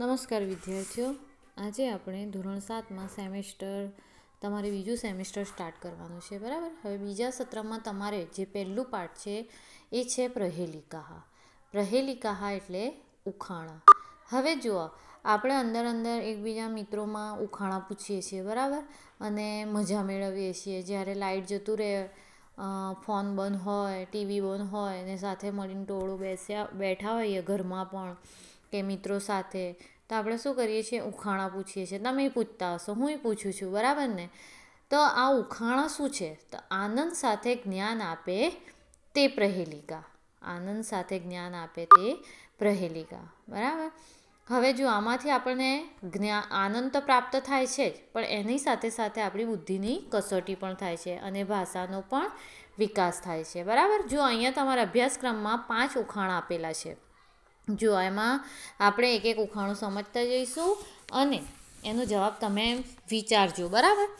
નમસ્કાર વિદ્યાર્થીઓ આજે આપણે ધોરણ સાતમાં સેમેસ્ટર તમારે બીજું સેમેસ્ટર સ્ટાર્ટ કરવાનું છે બરાબર હવે બીજા સત્રમાં તમારે જે પહેલું પાઠ છે એ છે પ્રહેલિકાહા પ્રહેલિકાહા એટલે ઉખાણા હવે જુઓ આપણે અંદર અંદર એકબીજા મિત્રોમાં ઉખાણા પૂછીએ છીએ બરાબર અને મજા મેળવીએ છીએ જ્યારે લાઇટ જતું રહે ફોન બંધ હોય ટીવી બંધ હોય અને સાથે મળીને ટોળું બેસ્યા બેઠા હોઈએ ઘરમાં પણ કે મિત્રો સાથે તો આપણે શું કરીએ છીએ ઉખાણા પૂછીએ છીએ તમે પૂછતા હશો હું પૂછું છું બરાબર ને તો આ ઉખાણા શું છે તો આનંદ સાથે જ્ઞાન આપે તે પ્રહેલિકા આનંદ સાથે જ્ઞાન આપે તે પ્રહેલિકા બરાબર હવે જો આમાંથી આપણને જ્ઞાન આનંદ તો પ્રાપ્ત થાય છે જ પણ એની સાથે સાથે આપણી બુદ્ધિની કસોટી પણ થાય છે અને ભાષાનો પણ વિકાસ થાય છે બરાબર જો અહીંયા તમારા અભ્યાસક્રમમાં પાંચ ઉખાણ આપેલા છે જો એમાં આપણે એક એક ઉખાણું સમજતા જઈશું અને એનો જવાબ તમે વિચારજો બરાબર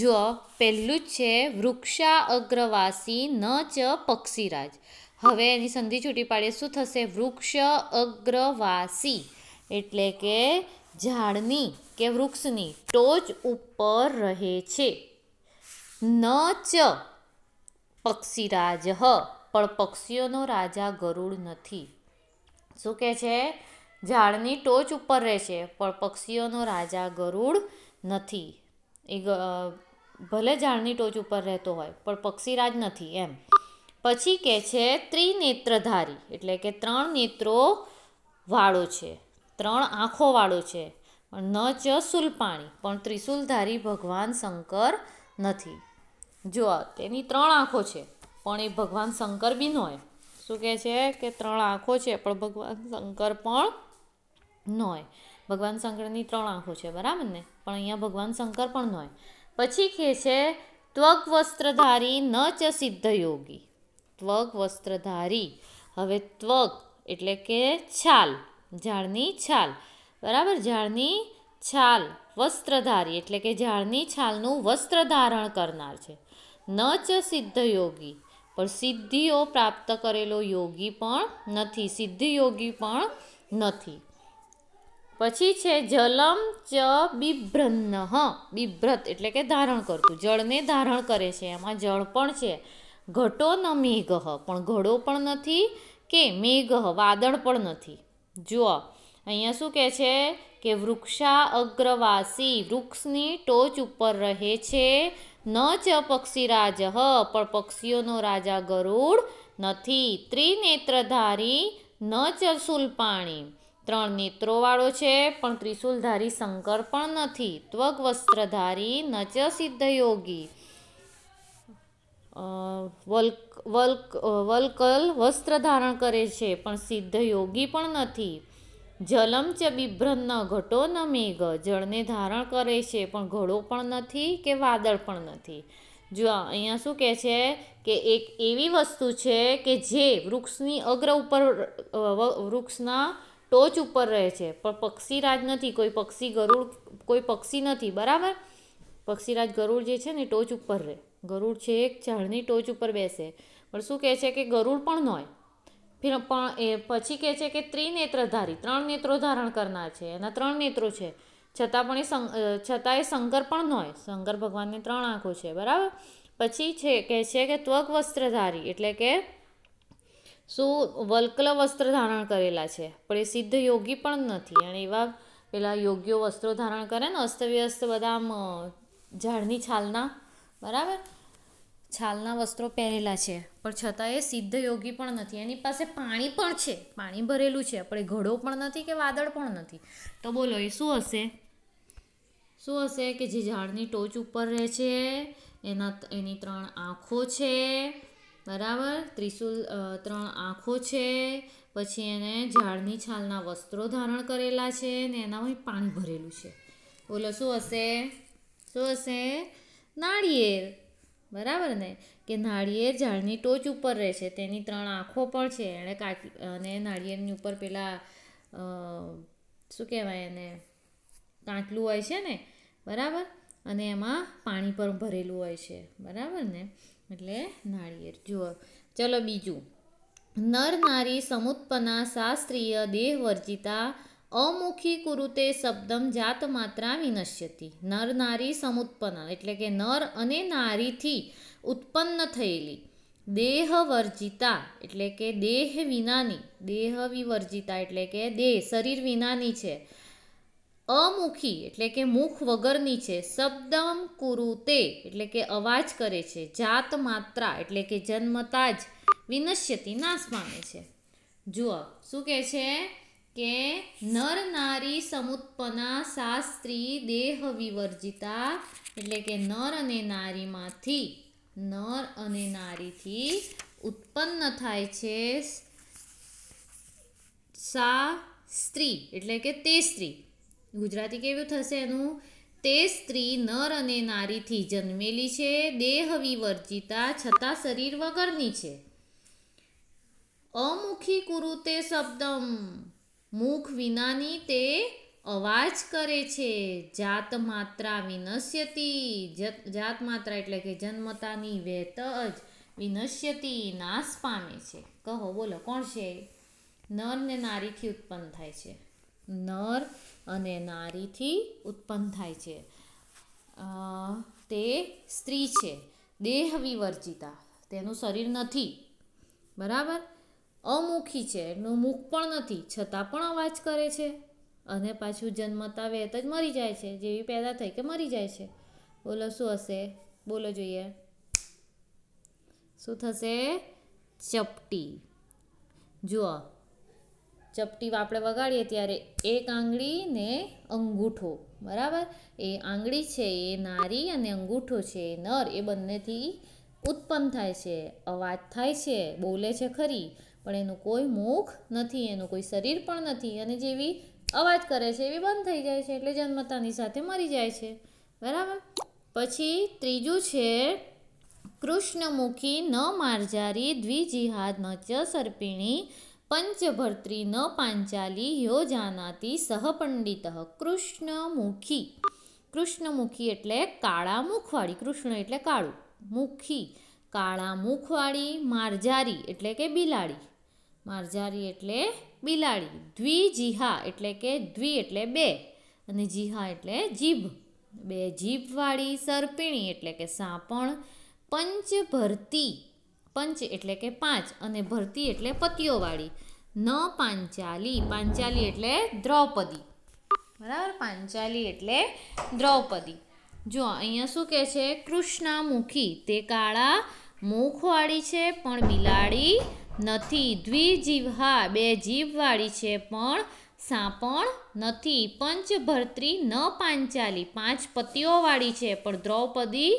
જો પહેલું જ છે વૃક્ષા અગ્રવાસી ન ચ પક્ષીરાજ હવે એની સંધિ છૂટી પાડીએ શું થશે વૃક્ષ અગ્રવાસી એટલે કે ઝાડની કે વૃક્ષની ટોચ ઉપર રહે છે ન ચ પક્ષીરાજ પણ પક્ષીઓનો રાજા ગરુડ નથી શું કહે છે ઝાડની ટોચ ઉપર રહે છે પણ પક્ષીઓનો રાજા ગરુડ નથી એ ભલે ઝાડની ટોચ ઉપર રહેતો હોય પણ પક્ષીરાજ નથી એમ પછી કહે છે ત્રિનેત્રધારી એટલે કે ત્રણ નેત્રો વાળો છે ત્રણ આંખો વાળો છે ન ચ સુલપાણી પણ ત્રિશુલધારી ભગવાન શંકર નથી જો તેની ત્રણ આંખો છે પણ એ ભગવાન શંકર બી હોય શું કહે છે કે ત્રણ આંખો છે પણ ભગવાન શંકર પણ ન ભગવાન શંકરની ત્રણ આંખો છે બરાબર ને પણ અહીંયા ભગવાન શંકર પણ ન પછી કહે છે ત્વક વસ્ત્રધારી ન ચ સિદ્ધ યોગી ત્વક વસ્ત્રધારી હવે ત્વક એટલે કે છાલ ઝાડની છાલ બરાબર ઝાડની છાલ વસ્ત્રધારી એટલે કે ઝાડની છાલનું વસ્ત્ર ધારણ કરનાર છે ન ચ સિદ્ધ યોગી પણ સિદ્ધિઓ પ્રાપ્ત કરેલો યોગી પણ નથી સિદ્ધિ યોગી પણ નથી પછી છે જલમ ચ બિભ્રન્ન બિભ્રત એટલે કે ધારણ કરતું જળને ધારણ કરે છે એમાં જળ પણ છે ઘટો ન મેઘ પણ ઘડો પણ નથી કે મેઘ વાદળ પણ નથી જુઓ અહીંયા શું કહે છે કે વૃક્ષા અગ્રવાસી વૃક્ષની ટોચ ઉપર રહે છે ન ચ પક્ષી પક્ષીરાજ પણ પક્ષીઓનો રાજા ગરુડ નથી ત્રિનેત્રધારી ન જ શૂલપાણી ત્રણ નેત્રોવાળો છે પણ ત્રિશુલધારી શંકર પણ નથી ત્વગ વસ્ત્રધારી ન ચ સિદ્ધયોગી વલ્ક વલ્ક વલ્કલ વસ્ત્ર ધારણ કરે છે પણ સિદ્ધ યોગી પણ નથી જલમ ચ બિભ્રન્ન ઘટો ન મેઘ જળને ધારણ કરે છે પણ ઘડો પણ નથી કે વાદળ પણ નથી જો અહીંયા શું કહે છે કે એક એવી વસ્તુ છે કે જે વૃક્ષની અગ્ર ઉપર વૃક્ષના ટોચ ઉપર રહે છે પણ પક્ષીરાજ નથી કોઈ પક્ષી ગરુડ કોઈ પક્ષી નથી બરાબર પક્ષીરાજ ગરુડ જે છે ને ટોચ ઉપર રહે ગરુડ છે એક ઝાડની ટોચ ઉપર બેસે પણ શું કહે છે કે ગરુડ પણ ન હોય ફિર પણ એ પછી કહે છે કે ત્રિનેત્રધારી ત્રણ નેત્રો ધારણ કરનાર છે એના ત્રણ નેત્રો છે છતાં પણ એ છતાં એ શંકર પણ ન હોય શંકર ભગવાનને ત્રણ આંખો છે બરાબર પછી છે કહે છે કે ત્વક વસ્ત્રધારી એટલે કે શું વલ્કલ વસ્ત્ર ધારણ કરેલા છે પણ એ સિદ્ધ યોગી પણ નથી અને એવા પેલા યોગ્યો વસ્ત્રો ધારણ કરે ને અસ્તવ્યસ્ત બધા આમ ઝાડની છાલના બરાબર છાલના વસ્ત્રો પહેરેલા છે પણ છતાં એ સિદ્ધ યોગી પણ નથી એની પાસે પાણી પણ છે પાણી ભરેલું છે આપણે ઘડો પણ નથી કે વાદળ પણ નથી તો બોલો એ શું હશે શું હશે કે જે ઝાડની ટોચ ઉપર રહે છે એના એની ત્રણ આંખો છે બરાબર ત્રિશુલ ત્રણ આંખો છે પછી એને ઝાડની છાલના વસ્ત્રો ધારણ કરેલા છે ને એનામાં પાણી ભરેલું છે બોલો શું હશે શું હશે નાળિયેર બરાબર ને કે નાળિયેર ઝાડની ટોચ ઉપર રહે છે તેની ત્રણ આંખો પણ છે એણે કાકી અને નાળિયેરની ઉપર પેલા શું કહેવાય એને કાંટલું હોય છે ને બરાબર અને એમાં પાણી પણ ભરેલું હોય છે બરાબર ને એટલે નાળિયેર જુઓ ચલો બીજું નર નારી સમુત્પના શાસ્ત્રીય દેહ વર્જિતા અમુખી કુરુતે શબ્દમ જાત માત્રા વિનશ્યતી નર નારી સમુત્પન્ન એટલે કે નર અને નારીથી ઉત્પન્ન થયેલી દેહ વર્જિતા એટલે કે દેહ વિનાની દેહ વિવર્જિતા એટલે કે દેહ શરીર વિનાની છે અમુખી એટલે કે મુખ વગરની છે શબ્દમ કુરુતે એટલે કે અવાજ કરે છે જાત માત્રા એટલે કે જન્મતા જ વિનશ્યતી નાશ પામે છે જુઓ શું કહે છે કે નર નારી સમુત્પન્ના શાસ્ત્રી દેહ વિવર્જિતા એટલે કે નર અને નારીમાંથી નર અને નારીથી ઉત્પન્ન થાય છે સા સ્ત્રી એટલે કે તે સ્ત્રી ગુજરાતી કેવું થશે એનું તે સ્ત્રી નર અને નારીથી જન્મેલી છે દેહ વિવર્જિતા છતાં શરીર વગરની છે અમુખી કુરુતે શબ્દમ મુખ વિનાની તે અવાજ કરે છે જાત માત્રા વિનશ્યતી જાત માત્રા એટલે કે જન્મતાની વેત જ વિનશ્યતી નાશ પામે છે કહો બોલો કોણ છે નર ને નારીથી ઉત્પન્ન થાય છે નર અને નારીથી ઉત્પન્ન થાય છે તે સ્ત્રી છે દેહ વિવર્જિતા તેનું શરીર નથી બરાબર અમુખી છે એનું મુખ પણ નથી છતાં પણ અવાજ કરે છે અને પાછું જન્મતા વેત જ મરી જાય છે જેવી પેદા થઈ કે મરી જાય છે બોલો શું હશે બોલો જોઈએ શું થશે ચપટી જુઓ ચપટી આપણે વગાડીએ ત્યારે એક આંગળી ને અંગૂઠો બરાબર એ આંગળી છે એ નારી અને અંગૂઠો છે એ નર એ બંનેથી ઉત્પન્ન થાય છે અવાજ થાય છે બોલે છે ખરી પણ એનું કોઈ મુખ નથી એનું કોઈ શરીર પણ નથી અને જેવી અવાજ કરે છે એવી બંધ થઈ જાય છે એટલે જન્મતાની સાથે મરી જાય છે બરાબર પછી ત્રીજું છે કૃષ્ણમુખી ન માર્જારી દ્વિજિહાદ ન ચ સર્પિણી પંચભર્ત્રી ન પાંચાલી યો જાનાતી સહપંડિત કૃષ્ણમુખી કૃષ્ણમુખી એટલે કાળા મુખવાળી કૃષ્ણ એટલે કાળું મુખી કાળા મુખવાળી મારજારી એટલે કે બિલાડી મારજારી એટલે બિલાડી દ્વિજીહા એટલે કે દ્વિ એટલે બે અને જીહા એટલે જીભ બે જીભવાળી સરપીણી એટલે કે સાપણ પંચ ભરતી પંચ એટલે કે પાંચ અને ભરતી એટલે પતિઓવાળી ન પાંચાલી પાંચાલી એટલે દ્રૌપદી બરાબર પાંચાલી એટલે દ્રૌપદી જો અહીંયા શું કહે છે કૃષ્ણામુખી તે કાળા મુખવાળી છે પણ બિલાડી નથી દ્વિજીવહા બે જીભવાળી છે પણ સાંપણ નથી પંચભર્ત્રી ન પાંચાલી પાંચ પતિઓવાળી છે પણ દ્રૌપદી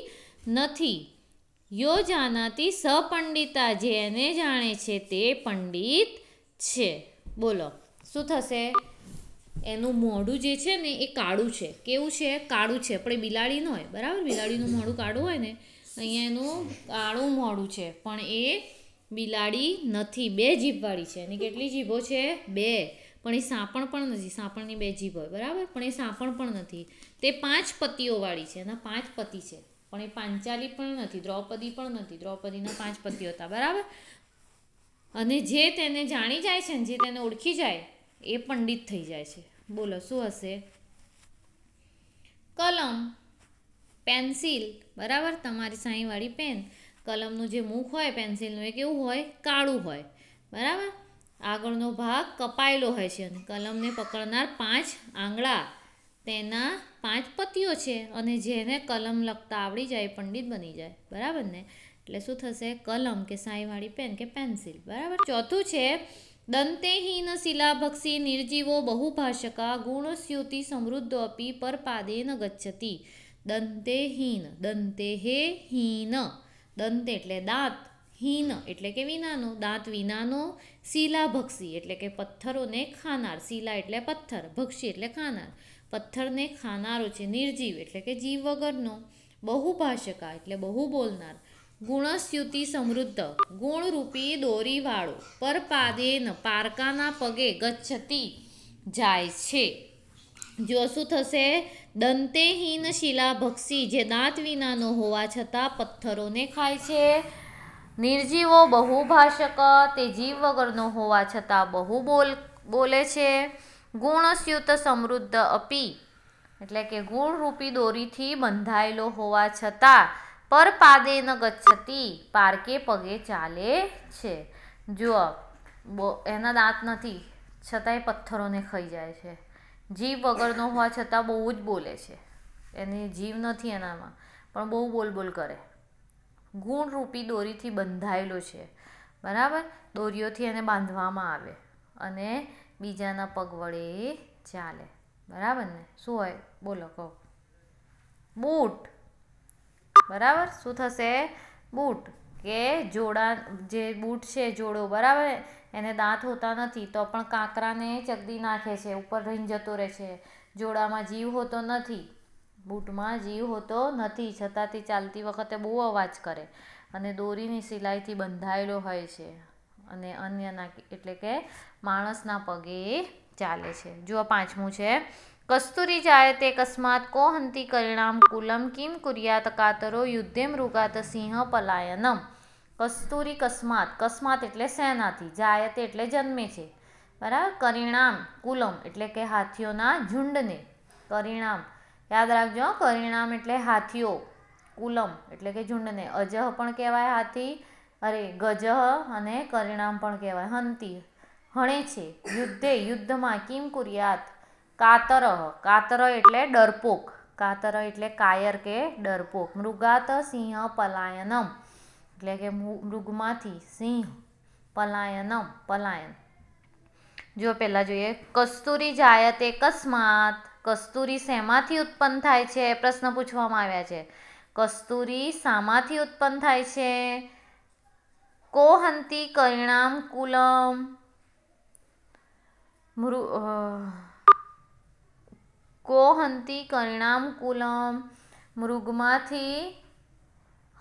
નથી યો સપંડિતા જેને જાણે છે તે પંડિત છે બોલો શું થશે એનું મોઢું જે છે ને એ કાળું છે કેવું છે કાળું છે પણ એ બિલાડી ન હોય બરાબર બિલાડીનું મોઢું કાળું હોય ને અહીંયા એનું કાળું મોડું છે પણ એ બિલાડી નથી બે જીભવાળી છે એની કેટલી જીભો છે બે પણ એ સાંપણ પણ નથી સાંપણની બે જીભ હોય બરાબર પણ એ સાંપણ પણ નથી તે પાંચ પતિઓવાળી છે એના પાંચ પતિ છે પણ એ પાંચાલી પણ નથી દ્રૌપદી પણ નથી દ્રૌપદીના પાંચ પતિઓ હતા બરાબર અને જે તેને જાણી જાય છે ને જે તેને ઓળખી જાય એ પંડિત થઈ જાય છે બોલો શું હશે કલમ પેન્સિલ બરાબર તમારી સાંઈવાળી પેન કલમનું જે મુખ હોય પેન્સિલનું એ કેવું હોય કાળું હોય બરાબર આગળનો ભાગ કપાયેલો હોય છે અને કલમને પકડનાર પાંચ આંગળા તેના પાંચ પતિઓ છે અને જેને કલમ લખતા આવડી જાય પંડિત બની જાય બરાબર ને એટલે શું થશે કલમ કે સાંઈવાળી પેન કે પેન્સિલ બરાબર ચોથું છે દંતેહીન શિલાભક્ષી નિર્જીવો બહુભાષકા ગુણ સ્યુતિ ગુણસ્યુતિ સમૃદ્ધોપી પરપાદેન ગચ્છતી દંતે હીન દંતે હે હીન દંત એટલે દાંત હીન એટલે કે વિનાનો દાંત વિનાનો શીલા ભક્ષી એટલે કે પથ્થરોને ખાનાર શીલા એટલે પથ્થર ભક્ષી એટલે ખાનાર પથ્થરને ખાનારો છે નિર્જીવ એટલે કે જીવ વગરનો બહુભાષકા એટલે બહુ બોલનાર ગુણસ્યુતિ સમૃદ્ધ ગુણરૂપી દોરીવાળો પરપાદેન પારકાના પગે ગચ્છતી જાય છે જો શું થશે દંતેહીન ભક્ષી જે દાંત વિનાનો હોવા છતાં પથ્થરોને ખાય છે નિર્જીવો બહુભાષક તે જીવ વગરનો હોવા છતાં બહુ બોલ બોલે છે ગુણસ્યુત સમૃદ્ધ અપી એટલે કે ગુણરૂપી દોરીથી બંધાયેલો હોવા છતાં પરપાદે ન ગચ્છતી પારકે પગે ચાલે છે જુઓ એના દાંત નથી છતાંય પથ્થરોને ખાઈ જાય છે જીવ વગરનો હોવા છતાં બહુ જ બોલે છે એની જીવ નથી એનામાં પણ બહુ બોલ બોલ કરે ગુણરૂપી દોરીથી બંધાયેલો છે બરાબર દોરીઓથી એને બાંધવામાં આવે અને બીજાના પગ વડે ચાલે બરાબર ને શું હોય બોલો કહો બૂટ બરાબર શું થશે બૂટ કે જોડા જે બૂટ છે જોડો બરાબર એને દાંત હોતા નથી તો પણ કાંકરાને ચગદી નાખે છે ઉપર રહીને જતો રહે છે જોડામાં જીવ હોતો નથી બૂટમાં જીવ હોતો નથી છતાં તે ચાલતી વખતે બહુ અવાજ કરે અને દોરીની સિલાઈથી બંધાયેલો હોય છે અને અન્યના એટલે કે માણસના પગે ચાલે છે જો આ પાંચમું છે કસ્તુરી જાયતે કસ્માત કો હંતિ કરિણામ કુલમ કિમ કુર્યાત કાતરો યુદ્ધે મૃગાત સિંહ પલાયનમ કસ્તુરી કસ્માત કસ્માત એટલે સેનાથી જાયતે એટલે જન્મે છે બરાબર કરિણામ કુલમ એટલે કે હાથીઓના ઝુંડને કરિણામ યાદ રાખજો કરિણામ એટલે હાથીઓ કુલમ એટલે કે ઝુંડને અજહ પણ કહેવાય હાથી અરે ગજહ અને કરિણામ પણ કહેવાય હંતી હણે છે યુદ્ધે યુદ્ધમાં કિમ કુર્યાત કાતર કાતર એટલે ડરપોક કાતર એટલે કાયર કે ડરપોક મૃગાત સિંહ પલાયનમ એટલે કે મૃગમાંથી સિંહ પલાયનમ પલાયન જો પહેલાં જોઈએ કસ્તુરી જાયત અકસ્માત કસ્તુરી શેમાંથી ઉત્પન્ન થાય છે પ્રશ્ન પૂછવામાં આવ્યા છે કસ્તુરી શામાંથી ઉત્પન્ન થાય છે કોહંતી કૈણામ કુલમ મૃ કોહંતી કરિણામકુલમ મૃગમાંથી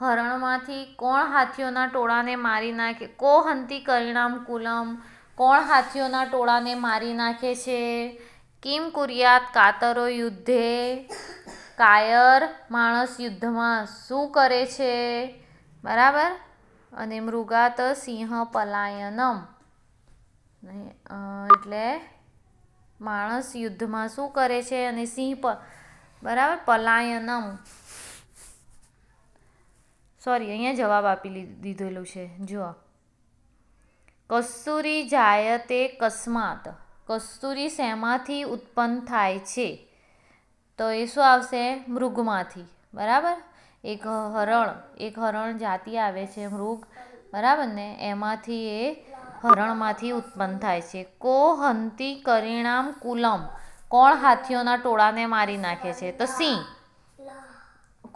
હરણમાંથી કોણ હાથીઓના ટોળાને મારી નાખે કોહંતી કરિણામકુલમ કોણ હાથીઓના ટોળાને મારી નાખે છે કિમ કુરિયાત કાતરો યુદ્ધે કાયર માણસ યુદ્ધમાં શું કરે છે બરાબર અને મૃગાત સિંહ પલાયનમ એટલે માણસ યુદ્ધમાં શું કરે છે અને સિંહ પર બરાબર પલાયનમ સોરી અહીંયા જવાબ આપી દીધેલું છે જુઓ કસ્તુરી જાયતે કસ્માત કસ્તુરી શેમાંથી ઉત્પન્ન થાય છે તો એ શું આવશે મૃગમાંથી બરાબર એક હરણ એક હરણ જાતિ આવે છે મૃગ બરાબર ને એમાંથી એ હરણમાંથી ઉત્પન્ન થાય છે કો હંતી કરિણામ કુલમ કોણ હાથીઓના ટોળાને મારી નાખે છે તો સિંહ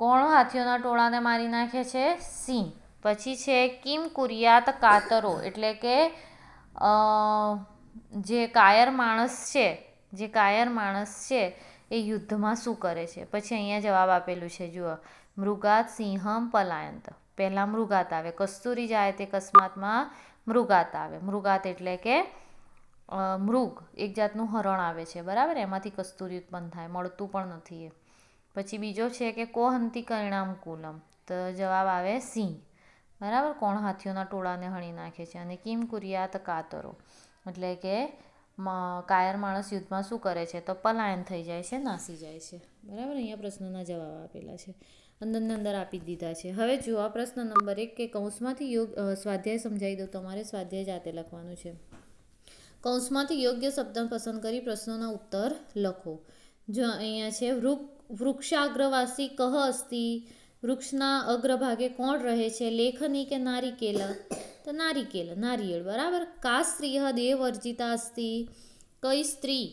કોણ હાથીઓના ટોળાને મારી નાખે છે સિંહ પછી છે કિમ કુરિયાત કાતરો એટલે કે જે કાયર માણસ છે જે કાયર માણસ છે એ યુદ્ધમાં શું કરે છે પછી અહીંયા જવાબ આપેલું છે જુઓ મૃગાત સિંહમ પલાયંત પહેલાં મૃગાત આવે કસ્તુરી જાય તે અકસ્માતમાં મૃગાત આવે મૃગાત એટલે કે મૃગ એક જાતનું હરણ આવે છે બરાબર એમાંથી કસ્તુરી ઉત્પન્ન થાય મળતું પણ નથી એ પછી બીજો છે કે કોહંતી કરિણામ કુલમ તો જવાબ આવે સિંહ બરાબર કોણ હાથીઓના ટોળાને હણી નાખે છે અને કિમ કુરિયાત કાતરો એટલે કે કાયર માણસ યુદ્ધમાં શું કરે છે તો પલાયન થઈ જાય છે નાસી જાય છે બરાબર અહીંયા પ્રશ્નના જવાબ આપેલા છે અંદરની અંદર આપી દીધા છે હવે જુઓ આ પ્રશ્ન નંબર એક કે કૌંસમાંથી યોગ સ્વાધ્યાય સમજાવી દો તમારે સ્વાધ્યાય જાતે લખવાનું છે કૌંસમાંથી યોગ્ય શબ્દ પસંદ કરી પ્રશ્નોના ઉત્તર લખો જો અહીંયા છે વૃક્ષ વૃક્ષાગ્રવાસી કહ અસ્તિ વૃક્ષના અગ્રભાગે કોણ રહે છે લેખની કે નારિકેલ તો નારિકેલ નારિયેળ બરાબર કા સ્ત્રી દેહ વર્જિતા અસ્તિ કઈ સ્ત્રી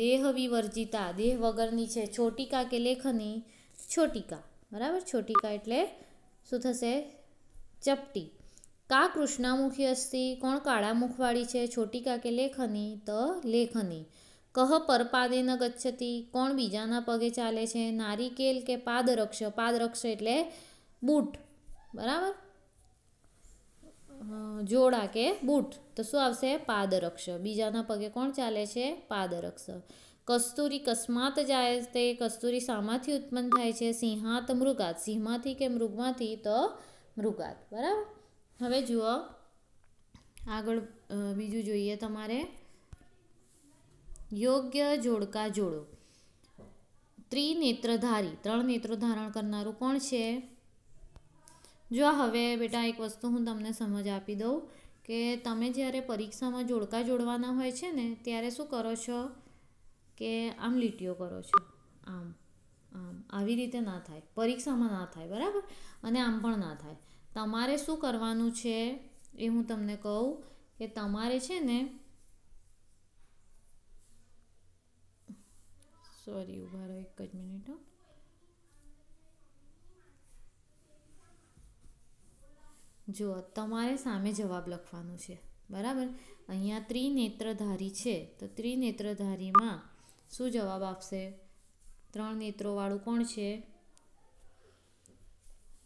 દેહ વિવર્જિતા દેહ વગરની છે છોટિકા કે લેખની છોટિકા બરાબર છોટિકા એટલે શું થશે ચપટી કા કૃષ્ણામુખી અસ્થિ કોણ કાળા મુખવાળી છે છોટિકા કે લેખની તો લેખની કહ પરપાદે ન ગચ્છતી કોણ બીજાના પગે ચાલે છે નારિકેલ કે પાદરક્ષ પાદરક્ષ એટલે બૂટ બરાબર જોડા કે બૂટ તો શું આવશે પાદરક્ષ બીજાના પગે કોણ ચાલે છે પાદરક્ષ કસ્તુરી કસ્માત જાય તે કસ્તુરી શામાંથી ઉત્પન્ન થાય છે સિંહાત મૃગાત સિંહમાંથી કે મૃગમાંથી તો મૃગાત બરાબર હવે જુઓ આગળ બીજું જોઈએ તમારે યોગ્ય જોડકા જોડો ત્રિનેત્રધારી ત્રણ નેત્રો ધારણ કરનારું કોણ છે જો હવે બેટા એક વસ્તુ હું તમને સમજ આપી દઉં કે તમે જ્યારે પરીક્ષામાં જોડકા જોડવાના હોય છે ને ત્યારે શું કરો છો કે આમ લીટીઓ કરો છો આમ આમ આવી રીતે ના થાય પરીક્ષામાં ના થાય બરાબર અને આમ પણ ના થાય તમારે શું કરવાનું છે એ હું તમને કહું કે તમારે છે ને સોરી ઉભા રહો એક જ મિનિટ હો જુઓ તમારે સામે જવાબ લખવાનો છે બરાબર અહીંયા ત્રિનેત્રધારી છે તો ત્રિનેત્રધારીમાં શું જવાબ આપશે ત્રણ નેત્રોવાળું કોણ છે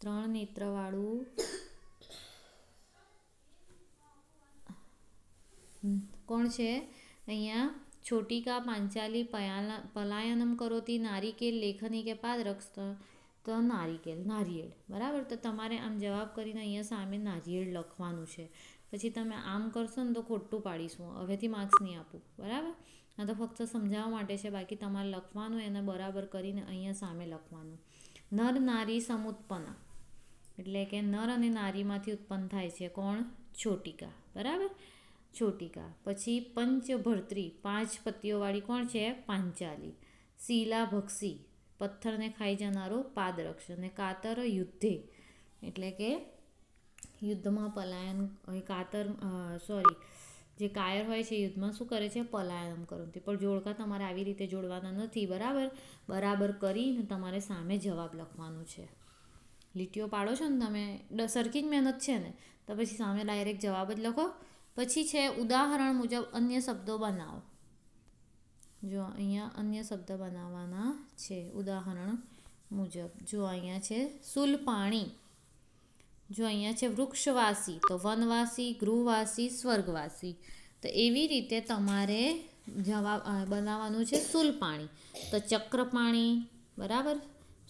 ત્રણ નેત્રવાળું કોણ છે અહીંયા છોટીકા પાંચાલી પલાયનમ કરોતી નારિકેલ લેખની કે પાદરક્ષ તો નારિકેલ નારિયેળ બરાબર તો તમારે આમ જવાબ કરીને અહીંયા સામે નારિયેળ લખવાનું છે પછી તમે આમ કરશો ને તો ખોટું પાડીશું હવેથી માર્ક્સ નહીં આપું બરાબર આ તો ફક્ત સમજાવવા માટે છે બાકી તમારે લખવાનું એને બરાબર કરીને અહીંયા સામે લખવાનું નર નારી સમુત્પન્ન એટલે કે નર અને નારીમાંથી ઉત્પન્ન થાય છે કોણ છોટિકા બરાબર છોટિકા પછી પંચભર્ત્રી પાંચ પત્તીઓવાળી કોણ છે પાંચાલી શીલા ભક્ષી પથ્થરને ખાઈ જનારો પાદરક્ષ અને કાતર યુદ્ધે એટલે કે યુદ્ધમાં પલાયન કાતર સોરી જે કાયર હોય છે યુદ્ધમાં શું કરે છે પલાયન કરંતી પણ જોડકા તમારે આવી રીતે જોડવાના નથી બરાબર બરાબર કરીને તમારે સામે જવાબ લખવાનો છે લીટીઓ પાડો છો ને તમે સરખી જ મહેનત છે ને તો પછી સામે ડાયરેક્ટ જવાબ જ લખો પછી છે ઉદાહરણ મુજબ અન્ય શબ્દો બનાવો જો અહીંયા અન્ય શબ્દ બનાવવાના છે ઉદાહરણ મુજબ જો અહીંયા છે સુલ પાણી જો અહીંયા છે વૃક્ષવાસી તો વનવાસી ગૃહવાસી સ્વર્ગવાસી તો એવી રીતે તમારે જવાબ બનાવવાનું છે સુલપાણી તો ચક્રપાણી બરાબર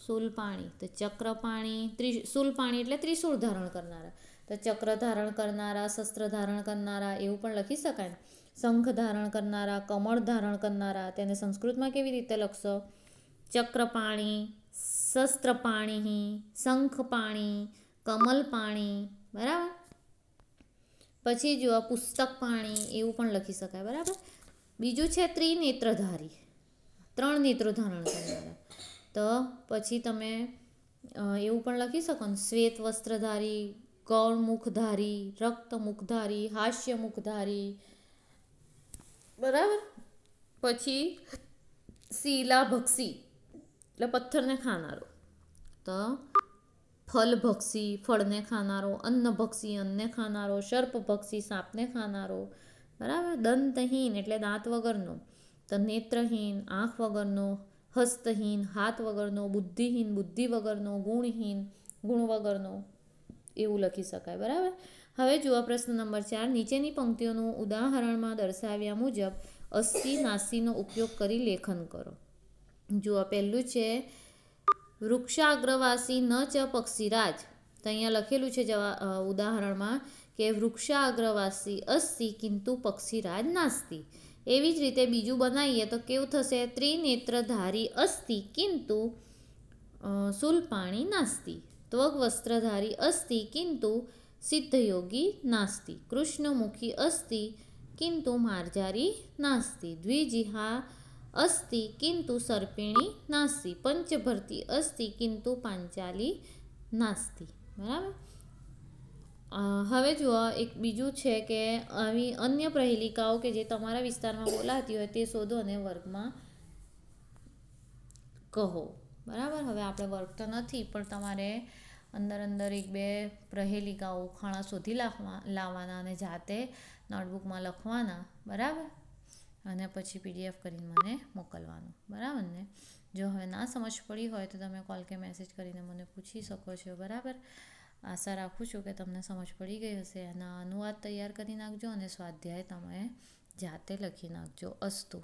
સુલપાણી તો ચક્રપાણી ત્રિ સુલપાણી એટલે ત્રિશૂળ ધારણ કરનારા તો ચક્ર ધારણ કરનારા શસ્ત્ર ધારણ કરનારા એવું પણ લખી શકાય શંખ ધારણ કરનારા કમળ ધારણ કરનારા તેને સંસ્કૃતમાં કેવી રીતે લખશો ચક્રપાણી શસ્ત્રપાણી શંખપાણી કમલ પાણી બરાબર પછી જો પુસ્તક પાણી એવું પણ લખી શકાય બરાબર બીજું છે ત્રિનેત્રધારી ત્રણ નેત્રો ધારણ કરનારા તો પછી તમે એવું પણ લખી શકો ને શ્વેત વસ્ત્રધારી ગૌણમુખધારી રક્તમુખધારી હાસ્યમુખધારી બરાબર પછી શીલા ભક્ષી એટલે પથ્થરને ખાનારો તો ફલભક્ષી ફળને ખાનારો અન્નભક્ષી અન્નને ખાનારો સર્પભક્ષી સાપને ખાનારો બરાબર દંતહીન એટલે દાંત વગરનો તો નેત્રહીન આંખ વગરનો હસ્તહીન હાથ વગરનો બુદ્ધિહીન બુદ્ધિ વગરનો ગુણહીન ગુણ વગરનો એવું લખી શકાય બરાબર હવે જુઓ પ્રશ્ન નંબર ચાર નીચેની પંક્તિઓનું ઉદાહરણમાં દર્શાવ્યા મુજબ અસ્થિ નાસીનો ઉપયોગ કરી લેખન કરો જુઓ પહેલું છે વૃક્ષાગ્રવાસી ન ચ પક્ષીરાજ તો અહીંયા લખેલું છે જવા ઉદાહરણમાં કે વૃક્ષાગ્રવાસી અસ્તિ કિંતુ પક્ષીરાજ નાસ્તિ એવી જ રીતે બીજું બનાવીએ તો કેવું થશે ત્રિનેત્રધારી અસ્તિ કિંતુ સુલપાણી નાસ્તિ ત્વગ વસ્ત્રધારી અસ્તિ કિંતુ સિદ્ધયોગી નાસ્તિ કૃષ્ણમુખી અસ્તિ કિંતુ માર્જારી નાસ્તિ દ્વિજિહા અસ્તિ કિંતુ સર્પિણી નાસ્તી પંચભરતી અસ્તિ કિંતુ પાંચાલી નાસ્તિ બરાબર હવે જુઓ એક બીજું છે કે આવી અન્ય પ્રહેલિકાઓ કે જે તમારા વિસ્તારમાં બોલાતી હોય તે શોધો અને વર્ગમાં કહો બરાબર હવે આપણે વર્ગ તો નથી પણ તમારે અંદર અંદર એક બે પ્રહેલિકાઓ ખાણા શોધી લાવવાના અને જાતે નોટબુકમાં લખવાના બરાબર અને પછી પીડીએફ કરીને મને મોકલવાનું બરાબર ને જો હવે ના સમજ પડી હોય તો તમે કોલ કે મેસેજ કરીને મને પૂછી શકો છો બરાબર આશા રાખું છું કે તમને સમજ પડી ગઈ હશે એના અનુવાદ તૈયાર કરી નાખજો અને સ્વાધ્યાય તમે જાતે લખી નાખજો અસ્તુ